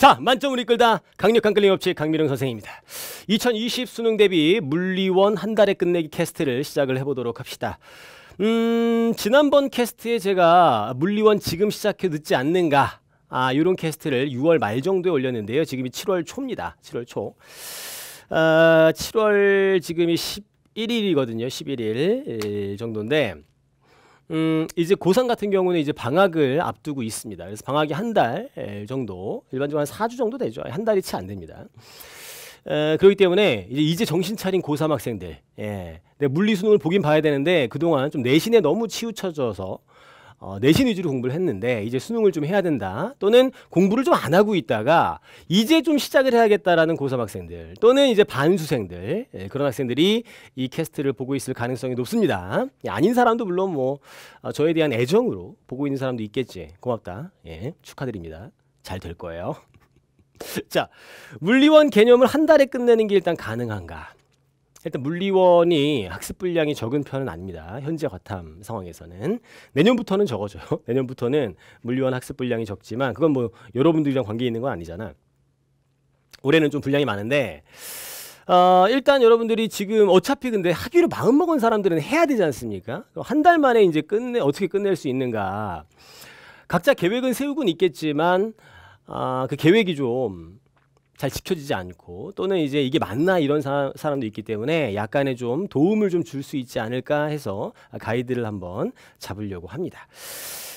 자, 만점을 이끌다 강력한 끌림업체 강미룡 선생입니다. 2020 수능 대비 물리원 한 달에 끝내기 캐스트를 시작을 해보도록 합시다. 음, 지난번 캐스트에 제가 물리원 지금 시작해 늦지 않는가? 아, 요런 캐스트를 6월 말 정도에 올렸는데요. 지금이 7월 초입니다. 7월 초. 아, 7월 지금이 11일이거든요. 11일 예, 정도인데 음, 이제 고3 같은 경우는 이제 방학을 앞두고 있습니다. 그래서 방학이 한 달 정도, 일반적으로 한 4주 정도 되죠. 한 달이 채 안 됩니다. 에, 그렇기 때문에 이제, 이제 정신 차린 고3 학생들, 예. 물리 수능을 보긴 봐야 되는데 그동안 좀 내신에 너무 치우쳐져서 어, 내신 위주로 공부를 했는데 이제 수능을 좀 해야 된다 또는 공부를 좀 안 하고 있다가 이제 좀 시작을 해야겠다라는 고3 학생들 또는 이제 반수생들 예, 그런 학생들이 이 캐스트를 보고 있을 가능성이 높습니다 예, 아닌 사람도 물론 뭐 어, 저에 대한 애정으로 보고 있는 사람도 있겠지 고맙다 예, 축하드립니다 잘 될 거예요 자 물리원 개념을 한 달에 끝내는 게 일단 가능한가 일단 물리원이 학습 분량이 적은 편은 아닙니다. 현재 과탐 상황에서는 내년부터는 적어져요. 내년부터는 물리원 학습 분량이 적지만 그건 뭐 여러분들이랑 관계 있는 건 아니잖아. 올해는 좀 분량이 많은데 어, 일단 여러분들이 지금 어차피 근데 학위로 마음먹은 사람들은 해야 되지 않습니까? 한 달 만에 이제 끝내 어떻게 끝낼 수 있는가? 각자 계획은 세우고는 있겠지만 아, 그 계획이 좀잘 지켜지지 않고 또는 이제 이게 맞나 이런 사, 람도 있기 때문에 약간의 좀 도움을 좀 줄 수 있지 않을까 해서 가이드를 한번 잡으려고 합니다.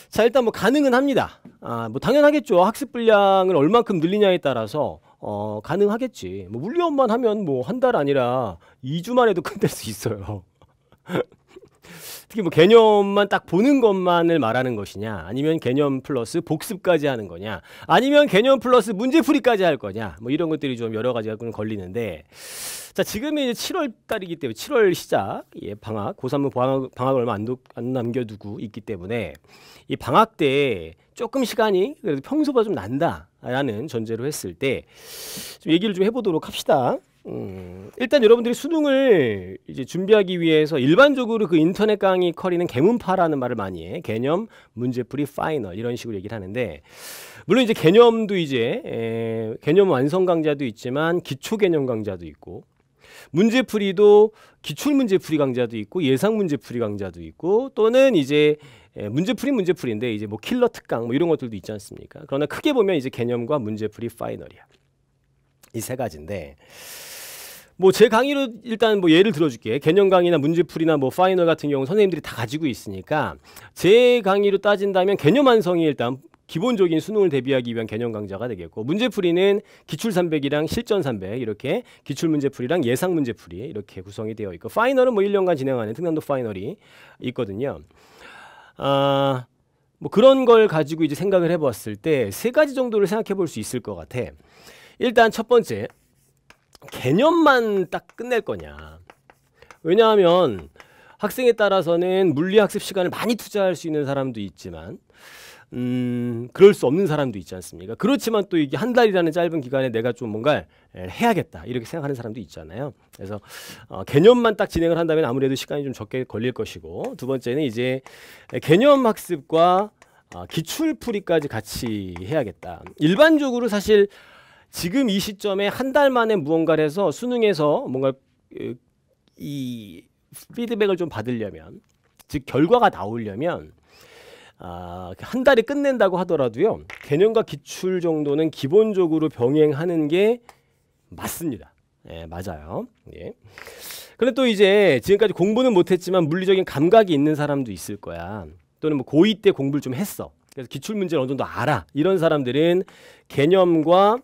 자 일단 뭐 가능은 합니다. 아뭐 당연하겠죠. 학습 분량을 얼만큼 늘리냐에 따라서 어 가능하겠지. 뭐 물리업만 하면 뭐 한 달 아니라 2주만 해도 끝낼 수 있어요. 특히 뭐 개념만 딱 보는 것만을 말하는 것이냐 아니면 개념 플러스 복습까지 하는 거냐 아니면 개념 플러스 문제풀이까지 할 거냐 뭐 이런 것들이 좀 여러 가지가 걸리는데 자, 지금이 이제 7월 달이기 때문에 7월 시작, 예, 방학, 고3은 방학, 방학을 얼마 안, 도, 안 남겨두고 있기 때문에 이 방학 때 조금 시간이 그래도 평소보다 좀 난다라는 전제로 했을 때 좀 얘기를 좀 해보도록 합시다. 음, 일단 여러분들이 수능을 이제 준비하기 위해서 일반적으로 그 인터넷 강의 커리는 개문파라는 말을 많이 해. 개념, 문제풀이, 파이널 이런 식으로 얘기를 하는데 물론 이제 개념도 이제 에, 예, 개념 완성 강좌도 있지만 기초 개념 강좌도 있고 문제풀이도 기출 문제풀이 강좌도 있고 예상 문제풀이 강좌도 있고 또는 이제 예, 문제풀이 문제풀인데 이제 뭐 킬러 특강 뭐 이런 것들도 있지 않습니까? 그러나 크게 보면 이제 개념과 문제풀이 파이널이야. 이 세 가지인데 뭐 제 강의로 일단 뭐 예를 들어줄게 개념 강의나 문제풀이나 뭐 파이널 같은 경우 선생님들이 다 가지고 있으니까 제 강의로 따진다면 개념 완성이 일단 기본적인 수능을 대비하기 위한 개념 강좌가 되겠고 문제풀이는 기출 300이랑 실전 300 이렇게 기출 문제풀이랑 예상 문제풀이 이렇게 구성이 되어 있고 파이널은 뭐 1년간 진행하는 특강도 파이널이 있거든요. 아, 뭐 그런 걸 가지고 이제 생각을 해보았을 때 세 가지 정도를 생각해 볼 수 있을 것 같아. 일단 첫 번째 개념만 딱 끝낼 거냐. 왜냐하면 학생에 따라서는 물리학습 시간을 많이 투자할 수 있는 사람도 있지만 음, 그럴 수 없는 사람도 있지 않습니까? 그렇지만 또 이게 한 달이라는 짧은 기간에 내가 좀 뭔가 해야겠다 이렇게 생각하는 사람도 있잖아요. 그래서 어, 개념만 딱 진행을 한다면 아무래도 시간이 좀 적게 걸릴 것이고 두 번째는 이제 개념 학습과 어, 기출풀이까지 같이 해야겠다. 일반적으로 사실 지금 이 시점에 한 달 만에 무언가를 해서 수능에서 뭔가 이 피드백을 좀 받으려면 즉 결과가 나오려면 아, 그 한 달에 끝낸다고 하더라도요. 개념과 기출 정도는 기본적으로 병행하는 게 맞습니다. 예, 맞아요. 예. 근데 또 이제 지금까지 공부는 못했지만 물리적인 감각이 있는 사람도 있을 거야. 또는 뭐 고2 때 공부를 좀 했어. 그래서 기출 문제를 어느 정도 알아. 이런 사람들은 개념과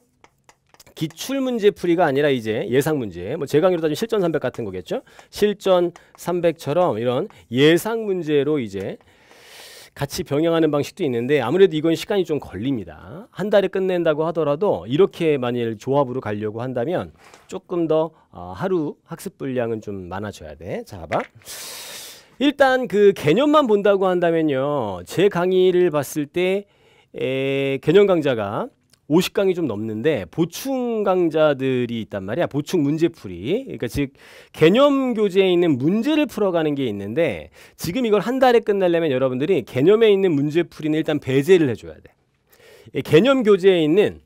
기출 문제 풀이가 아니라 이제 예상 문제. 뭐 제강의로 따지면 실전 300 같은 거겠죠. 실전 300처럼 이런 예상 문제로 이제 같이 병행하는 방식도 있는데 아무래도 이건 시간이 좀 걸립니다. 한 달에 끝낸다고 하더라도 이렇게 만일 조합으로 가려고 한다면 조금 더 어, 하루 학습 분량은 좀 많아져야 돼. 자, 봐. 일단 그 개념만 본다고 한다면요. 제 강의를 봤을 때 에, 개념 강좌가 50강이 좀 넘는데 보충 강좌들이 있단 말이야. 보충 문제풀이. 그러니까 즉 개념 교재에 있는 문제를 풀어가는 게 있는데 지금 이걸 한 달에 끝내려면 여러분들이 개념에 있는 문제풀이는 일단 배제를 해줘야 돼. 개념 교재에 있는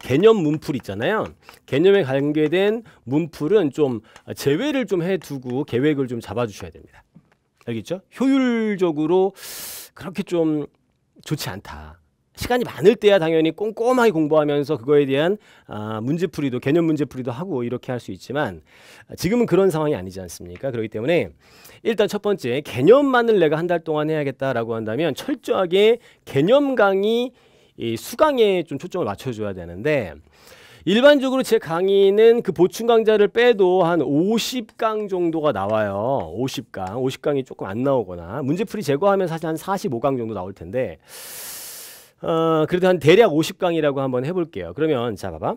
개념 문풀 있잖아요. 개념에 관계된 문풀은 좀 제외를 좀 해두고 계획을 좀 잡아주셔야 됩니다. 알겠죠? 효율적으로 그렇게 좀 좋지 않다. 시간이 많을 때야 당연히 꼼꼼하게 공부하면서 그거에 대한 아, 문제풀이도 개념 문제풀이도 하고 이렇게 할 수 있지만 지금은 그런 상황이 아니지 않습니까? 그렇기 때문에 일단 첫 번째 개념만을 내가 한 달 동안 해야겠다라고 한다면 철저하게 개념 강의 이 수강에 좀 초점을 맞춰줘야 되는데 일반적으로 제 강의는 그 보충 강좌를 빼도 한 50강 정도가 나와요. 50강, 50강이 조금 안 나오거나 문제풀이 제거하면 사실 한 45강 정도 나올 텐데 어, 그래도 한 대략 50강이라고 한번 해볼게요. 그러면 자 봐봐.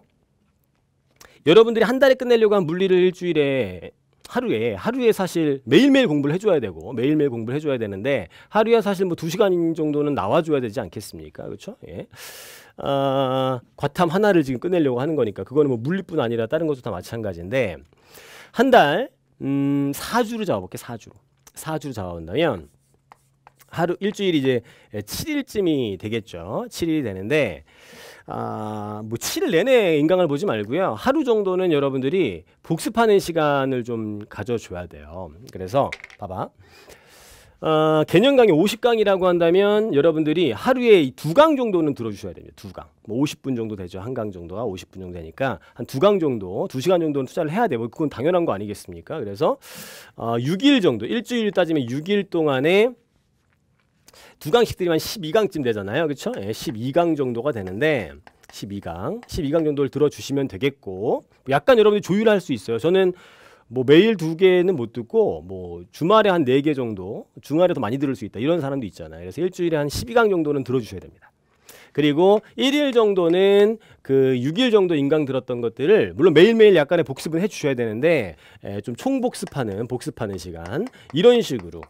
여러분들이 한 달에 끝내려고 한 물리를 일주일에 하루에 하루에 사실 매일매일 공부를 해줘야 되고 매일매일 공부를 해줘야 되는데 하루에 사실 뭐 두 시간 정도는 나와줘야 되지 않겠습니까 그렇죠 예 아~ 과탐 하나를 지금 끝내려고 하는 거니까 그거는 뭐 물리뿐 아니라 다른 것도 다 마찬가지인데 한 달 음~ 4주를 잡아볼게 (4주로) 4주를 잡아본다면 하루 일주일이 이제 7일쯤이 되겠죠. 7일이 되는데 아, 뭐 7일 내내 인강을 보지 말고요. 하루 정도는 여러분들이 복습하는 시간을 좀 가져줘야 돼요. 그래서 봐봐. 어, 아, 개념 강의 50강이라고 한다면 여러분들이 하루에 두강 정도는 들어주셔야 됩니다. 두 강. 뭐 50분 정도 되죠. 한 강 정도가 50분 정도 되니까 한두강 정도, 두 시간 정도는 투자를 해야 돼요. 뭐 그건 당연한 거 아니겠습니까? 그래서 어, 아, 6일 정도, 일주일 따지면 6일 동안에 두 강씩 들이면 12강쯤 되잖아요. 그렇죠? 예, 12강 정도가 되는데 12강, 12강 정도를 들어주시면 되겠고 약간 여러분이 조율할 수 있어요. 저는 뭐 매일 두 개는 못 듣고 뭐 주말에 한 네 개 정도, 주말에 더 많이 들을 수 있다 이런 사람도 있잖아요. 그래서 일주일에 한 12강 정도는 들어주셔야 됩니다. 그리고 1일 정도는 그 6일 정도 인강 들었던 것들을 물론 매일매일 약간의 복습은 해주셔야 되는데 예, 좀 총복습하는 복습하는 시간 이런 식으로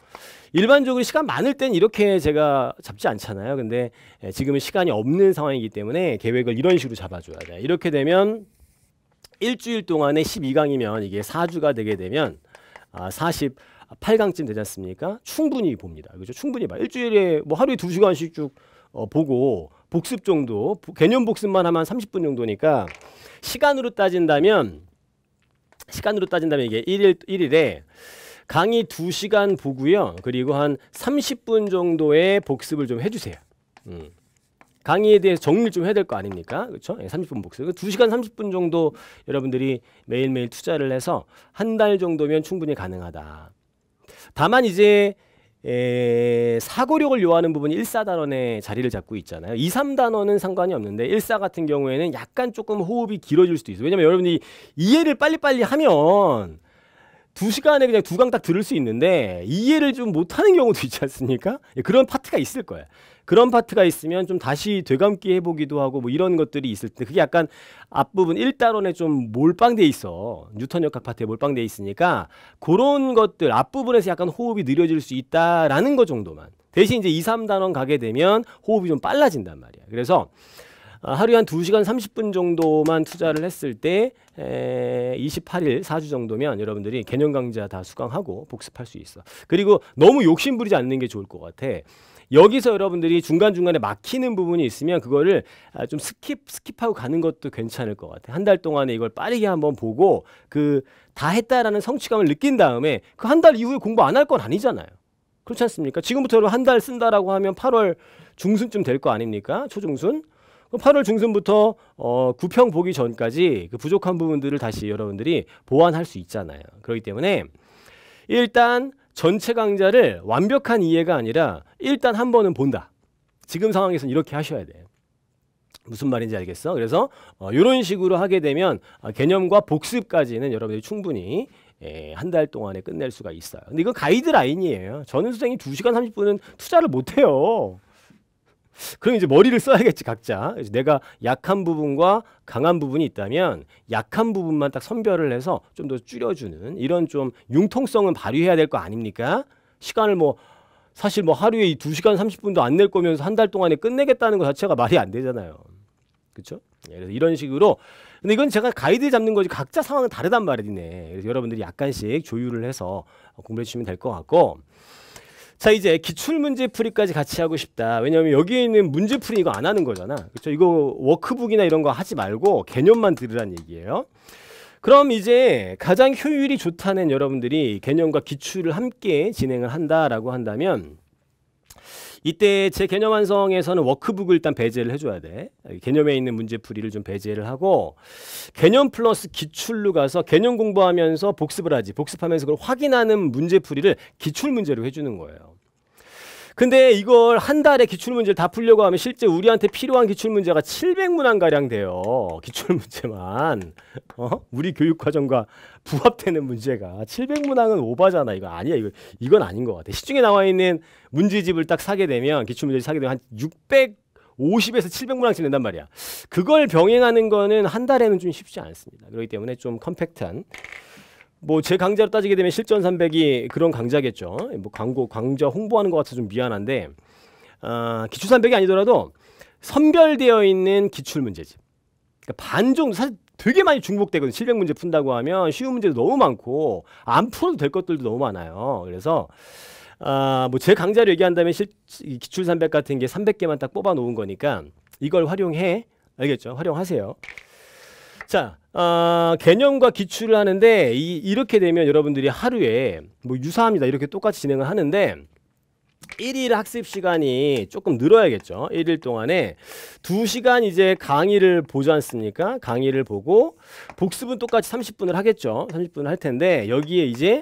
일반적으로 시간 많을 땐 이렇게 제가 잡지 않잖아요. 근데 예, 지금은 시간이 없는 상황이기 때문에 계획을 이런 식으로 잡아줘야 돼요. 이렇게 되면 일주일 동안에 12강이면 이게 4주가 되게 되면 아, 48강쯤 되지 않습니까? 충분히 봅니다. 그죠? 충분히 봐. 일주일에 뭐 하루에 두 시간씩 쭉 어, 보고 복습 정도, 개념 복습만 하면 30분 정도니까 시간으로 따진다면 시간으로 따진다면 이게 1일 1일에 강의 2시간 보고요. 그리고 한 30분 정도의 복습을 좀 해주세요. 음. 강의에 대해서 정리를 좀 해야 될 거 아닙니까? 그렇죠? 30분 예, 복습. 2시간 30분 정도 여러분들이 매일매일 투자를 해서 한 달 정도면 충분히 가능하다. 다만 이제 에, 사고력을 요하는 부분이 1사단원에 자리를 잡고 있잖아요. 2, 3단원은 상관이 없는데 1사 같은 경우에는 약간 조금 호흡이 길어질 수도 있어요. 왜냐면 여러분이 이해를 빨리빨리 하면 두 시간에 그냥 두 강 딱 들을 수 있는데 이해를 좀 못하는 경우도 있지 않습니까? 예, 그런 파트가 있을 거예요. 그런 파트가 있으면 좀 다시 되감기 해보기도 하고 뭐 이런 것들이 있을 때 그게 약간 앞부분 1단원에 좀 몰빵돼 있어 뉴턴 역학 파트에 몰빵돼 있으니까 그런 것들 앞부분에서 약간 호흡이 느려질 수 있다라는 것 정도만 대신 이제 2, 3단원 가게 되면 호흡이 좀 빨라진단 말이야 그래서 아, 하루에 한 2시간 30분 정도만 투자를 했을 때 28일 4주 정도면 여러분들이 개념 강좌 다 수강하고 복습할 수 있어. 그리고 너무 욕심 부리지 않는 게 좋을 것 같아. 여기서 여러분들이 중간중간에 막히는 부분이 있으면 그거를 아, 좀 스킵 스킵하고 가는 것도 괜찮을 것 같아요. 한달 동안에 이걸 빠르게 한번 보고 그 다 했다라는 성취감을 느낀 다음에 그 한 달 이후에 공부 안 할 건 아니잖아요. 그렇지 않습니까? 지금부터 여한달 쓴다라고 하면 8월 중순쯤 될 거 아닙니까? 초중순? 8월 중순부터 어, 구평 보기 전까지 그 부족한 부분들을 다시 여러분들이 보완할 수 있잖아요. 그렇기 때문에 일단 전체 강좌를 완벽한 이해가 아니라 일단 한 번은 본다. 지금 상황에서는 이렇게 하셔야 돼요. 무슨 말인지 알겠어? 그래서 어, 이런 식으로 하게 되면 어, 개념과 복습까지는 여러분들이 충분히 예, 한달 동안에 끝낼 수가 있어요. 근데 이건 가이드라인이에요. 저는 선생님 두시간 삼십 분은 투자를 못해요. 그럼 이제 머리를 써야겠지 각자 이제 내가 약한 부분과 강한 부분이 있다면 약한 부분만 딱 선별을 해서 좀 더 줄여주는 이런 좀 융통성은 발휘해야 될 거 아닙니까 시간을 뭐 사실 뭐 하루에 이 두시간 삼십 분도 안 낼 거면서 한 달 동안에 끝내겠다는 것 자체가 말이 안 되잖아요 그렇죠? 그래서 이런 식으로 근데 이건 제가 가이드 잡는 거지 각자 상황은 다르단 말이네 그래서 여러분들이 약간씩 조율을 해서 공부해 주시면 될 것 같고 자 이제 기출문제 풀이까지 같이 하고 싶다 왜냐하면 여기 있는 문제 풀이 이거 안 하는 거잖아 그렇죠 이거 워크북이나 이런 거 하지 말고 개념만 들으란 얘기예요 그럼 이제 가장 효율이 좋다는 여러분들이 개념과 기출을 함께 진행을 한다라고 한다면 이때 제 개념 완성에서는 워크북을 일단 배제를 해줘야 돼. 개념에 있는 문제풀이를 좀 배제를 하고 개념 플러스 기출로 가서 개념 공부하면서 복습을 하지. 복습하면서 그걸 확인하는 문제풀이를 기출 문제로 해주는 거예요. 근데 이걸 한 달에 기출문제를 다 풀려고 하면 실제 우리한테 필요한 기출문제가 700문항 가량 돼요. 기출문제만. 어? 우리 교육과정과 부합되는 문제가 700문항은 오바잖아. 이거 아니야. 이거 이건 아닌 것 같아. 시중에 나와 있는 문제집을 딱 사게 되면 기출문제를 사게 되면 한 600. 50에서 700문항씩 낸단 말이야. 그걸 병행하는 거는 한 달에는 좀 쉽지 않습니다. 그렇기 때문에 좀 컴팩트한 뭐제 강좌로 따지게 되면 실전 300이 그런 강좌겠죠. 뭐 광고 강좌 홍보하는 것 같아서 좀 미안한데 어, 기출 300이 아니더라도 선별되어 있는 기출 문제집. 그러니까 반정 사실 되게 많이 중복되거든요. 700문제 푼다고 하면 쉬운 문제도 너무 많고 안 풀어도 될 것들도 너무 많아요. 그래서 아, 뭐 제 강좌를 얘기한다면 실, 기출 300 같은 게 300개만 딱 뽑아 놓은 거니까 이걸 활용해 알겠죠? 활용하세요. 자, 아, 개념과 기출을 하는데 이, 이렇게 되면 여러분들이 하루에 뭐 유사합니다. 이렇게 똑같이 진행을 하는데 1일 학습 시간이 조금 늘어야겠죠. 1일 동안에 2시간 이제 강의를 보지 않습니까? 강의를 보고 복습은 똑같이 3 0 분을 하겠죠. 3 0 분을 할 텐데 여기에 이제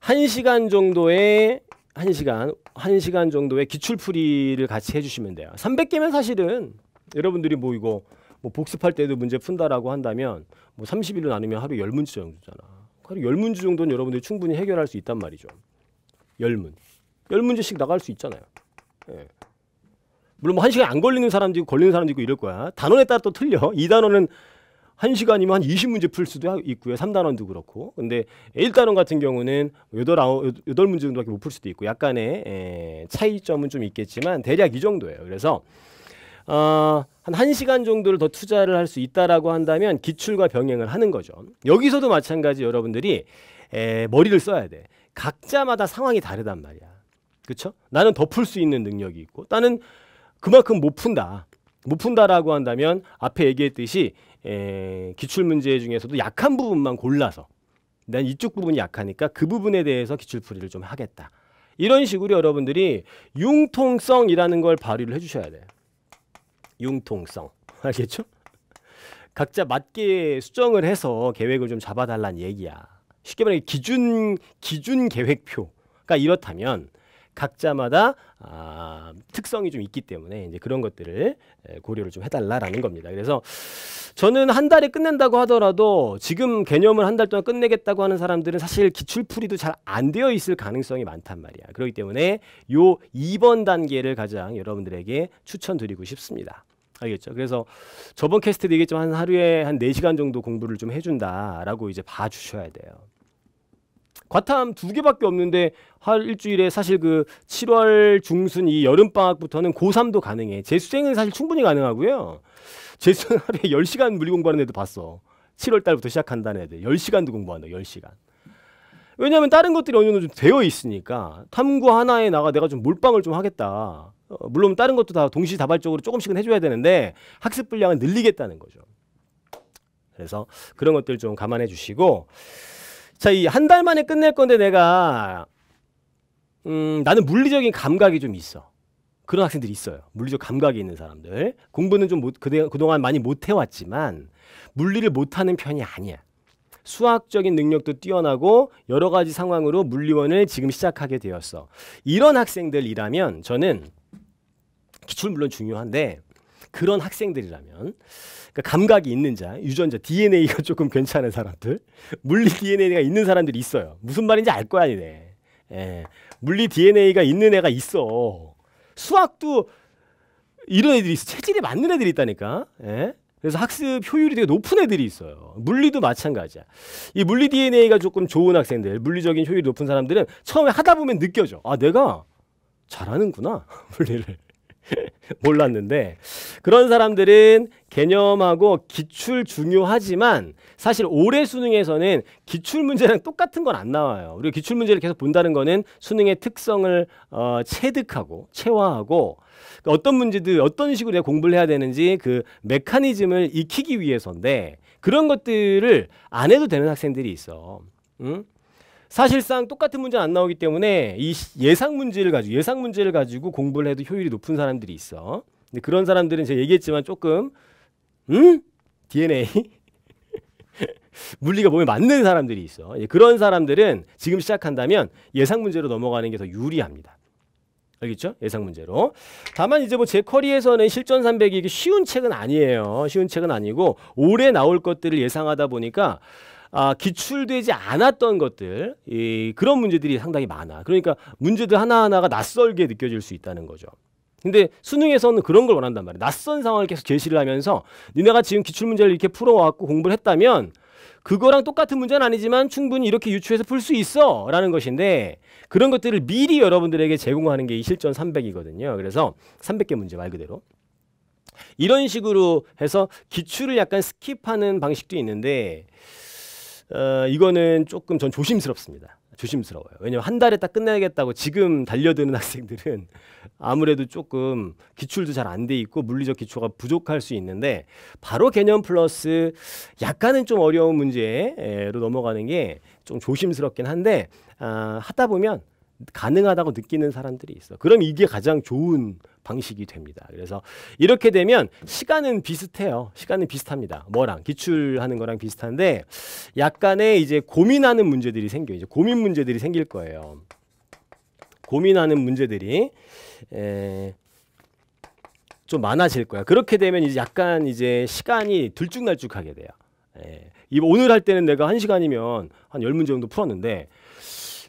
1시간 정도의 한시간한시간 정도의 기출풀이를 같이 해주시면 돼요. 3 0 0 개면 사실은 여러분들이 모 뭐 이거 뭐 복습할 때도 문제 푼다라고 한다면 뭐 30일로 나누면 하루 10문제 정도잖아. 하루 10문제 정도는 여러분들이 충분히 해결할 수 있단 말이죠. 10문. 10문제씩 나갈 수 있잖아요. 예. 물론 뭐 1시간 안 걸리는 사람도 있고 걸리는 사람도 있고 이럴 거야. 단원에 따라 또 틀려. 2단원은 1시간이면 한 20문제 풀 수도 있고요. 3단원도 그렇고. 근데 1단원 같은 경우는 8, 8문제 정도밖에 못 풀 수도 있고 약간의 에, 예, 차이점은 좀 있겠지만 대략 이 정도예요. 그래서 어, 한 1시간 정도를 더 투자를 할 수 있다라고 한다면 기출과 병행을 하는 거죠. 여기서도 마찬가지 여러분들이 에, 머리를 써야 돼. 각자마다 상황이 다르단 말이야. 그렇죠? 나는 덮을 수 있는 능력이 있고 나는 그만큼 못 푼다. 못 푼다라고 한다면 앞에 얘기했듯이 에, 기출 문제 중에서도 약한 부분만 골라서 난 이쪽 부분이 약하니까 그 부분에 대해서 기출풀이를 좀 하겠다. 이런 식으로 여러분들이 융통성이라는 걸 발휘를 해주셔야 돼요. 융통성 알겠죠? 각자 맞게 수정을 해서 계획을 좀 잡아달란 얘기야. 쉽게 말해 기준 기준 계획표가 그러니까 이렇다면 각자마다 아, 특성이 좀 있기 때문에 이제 그런 것들을 고려를 좀 해달라라는 겁니다. 그래서 저는 한 달에 끝낸다고 하더라도 지금 개념을 한 달 동안 끝내겠다고 하는 사람들은 사실 기출풀이도 잘 안 되어 있을 가능성이 많단 말이야. 그렇기 때문에 요 2번 단계를 가장 여러분들에게 추천드리고 싶습니다. 알겠죠. 그래서 저번 캐스트도 얘기했지만 한 하루에 한 4시간 정도 공부를 좀 해준다라고 이제 봐주셔야 돼요. 과탐 두 개밖에 없는데 한 일주일에 사실 그 7월 중순 이 여름방학부터는 고3도 가능해. 재수생은 사실 충분히 가능하고요. 재수생 하루에 10시간 물리 공부하는 애도 봤어. 7월 달부터 시작한다는 애들. 10시간도 공부한다. 10시간. 왜냐하면 다른 것들이 어느 정도 좀 되어 있으니까 탐구 하나에 나가 내가 좀 몰빵을 좀 하겠다. 어, 물론 다른 것도 다 동시다발적으로 조금씩은 해줘야 되는데 학습 분량을 늘리겠다는 거죠. 그래서 그런 것들 좀 감안해 주시고 자 이 한 달 만에 끝낼 건데 내가 음 나는 물리적인 감각이 좀 있어. 그런 학생들이 있어요. 물리적 감각이 있는 사람들. 공부는 좀 못, 그 그동안 많이 못 해왔지만 물리를 못하는 편이 아니야. 수학적인 능력도 뛰어나고 여러 가지 상황으로 물리원을 지금 시작하게 되었어. 이런 학생들이라면 저는 기출 물론 중요한데 그런 학생들이라면 그러니까 감각이 있는 자, 유전자 DNA가 조금 괜찮은 사람들, 물리 DNA가 있는 사람들이 있어요. 무슨 말인지 알 거야, 니네. 예. 물리 DNA가 있는 애가 있어. 수학도 이런 애들이 있어. 체질에 맞는 애들이 있다니까. 예? 그래서 학습 효율이 되게 높은 애들이 있어요. 물리도 마찬가지야. 이 물리 DNA가 조금 좋은 학생들, 물리적인 효율이 높은 사람들은 처음에 하다 보면 느껴져. 아, 내가 잘하는구나. 물리를. 몰랐는데 그런 사람들은 개념하고 기출 중요하지만 사실 올해 수능에서는 기출 문제랑 똑같은 건 안 나와요. 우리가 기출 문제를 계속 본다는 거는 수능의 특성을 어, 체득하고 체화하고 어떤 문제들 어떤 식으로 내가 공부를 해야 되는지 그 메커니즘을 익히기 위해서인데 그런 것들을 안 해도 되는 학생들이 있어. 응? 사실상 똑같은 문제 안 나오기 때문에 이 예상 문제를 가지고 예상 문제를 가지고 공부를 해도 효율이 높은 사람들이 있어. 근데 그런 사람들은 제가 얘기했지만 조금 음 DNA 물리가 몸에 맞는 사람들이 있어. 예, 그런 사람들은 지금 시작한다면 예상 문제로 넘어가는 게 더 유리합니다. 알겠죠? 예상 문제로. 다만 이제 뭐 제 커리에서는 실전 300이 이게 쉬운 책은 아니에요. 쉬운 책은 아니고 올해 나올 것들을 예상하다 보니까 아, 기출되지 않았던 것들 이, 그런 문제들이 상당히 많아. 그러니까 문제들 하나하나가 낯설게 느껴질 수 있다는 거죠. 근데 수능에서는 그런 걸 원한단 말이야. 낯선 상황을 계속 제시를 하면서 니네가 지금 기출 문제를 이렇게 풀어왔고 공부를 했다면 그거랑 똑같은 문제는 아니지만 충분히 이렇게 유추해서 풀 수 있어 라는 것인데 그런 것들을 미리 여러분들에게 제공하는 게 이 실전 300이거든요 그래서 300개 문제 말 그대로 이런 식으로 해서 기출을 약간 스킵하는 방식도 있는데 어, 이거는 조금 전 조심스럽습니다. 조심스러워요. 왜냐면 한 달에 딱끝내겠다고 지금 달려드는 학생들은 아무래도 조금 기출도 잘 안 돼 있고 물리적 기초가 부족할 수 있는데 바로 개념 플러스 약간은 좀 어려운 문제로 넘어가는 게 좀 조심스럽긴 한데 아, 하다 보면 가능하다고 느끼는 사람들이 있어. 그럼 이게 가장 좋은 방식이 됩니다. 그래서 이렇게 되면 시간은 비슷해요. 시간은 비슷합니다. 뭐랑 기출하는 거랑 비슷한데 약간의 이제 고민하는 문제들이 생겨. 이제 고민 문제들이 생길 거예요. 고민하는 문제들이 에... 좀 많아질 거야. 그렇게 되면 이제 약간 이제 시간이 들쭉날쭉하게 돼요. 예. 오늘 할 때는 내가 한 시간이면 한 열 문제 정도 풀었는데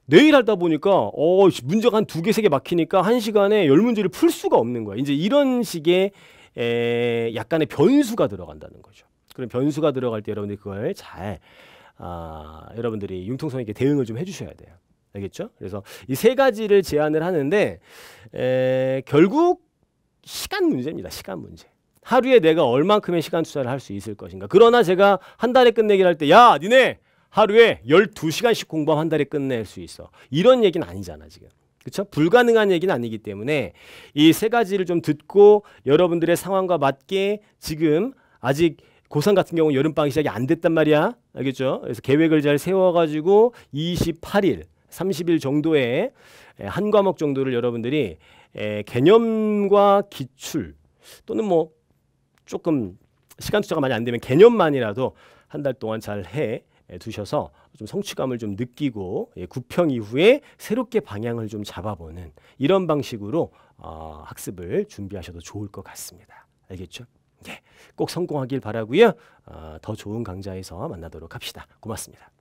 내일 하다 보니까 어 문제가 한 두 개 세 개 막히니까 한 시간에 열 문제를 풀 수가 없는 거야. 이제 이런 식의 에, 약간의 변수가 들어간다는 거죠. 그럼 변수가 들어갈 때 여러분들이 그걸 잘 아, 여러분들이 융통성 있게 대응을 좀 해주셔야 돼요. 알겠죠? 그래서 이 세 가지를 제안을 하는데 에, 결국 시간 문제입니다. 시간 문제. 하루에 내가 얼만큼의 시간 투자를 할 수 있을 것인가. 그러나 제가 한 달에 끝내기를 할 때, 야, 니네 하루에 12시간씩 공부하면 한 달에 끝낼 수 있어. 이런 얘기는 아니잖아, 지금. 그렇죠? 불가능한 얘기는 아니기 때문에 이 세 가지를 좀 듣고 여러분들의 상황과 맞게 지금 아직 고3 같은 경우 는 여름방학 시작이 안 됐단 말이야. 알겠죠? 그래서 계획을 잘 세워가지고 28일, 30일 정도에 예, 한 과목 정도를 여러분들이 예, 개념과 기출 또는 뭐 조금 시간 투자가 많이 안 되면 개념만이라도 한 달 동안 잘 해. 예, 두셔서 좀 성취감을 좀 느끼고 예, 구평 이후에 새롭게 방향을 좀 잡아보는 이런 방식으로 어, 학습을 준비하셔도 좋을 것 같습니다. 알겠죠? 예, 꼭 성공하길 바라고요. 어, 더 좋은 강좌에서 만나도록 합시다. 고맙습니다.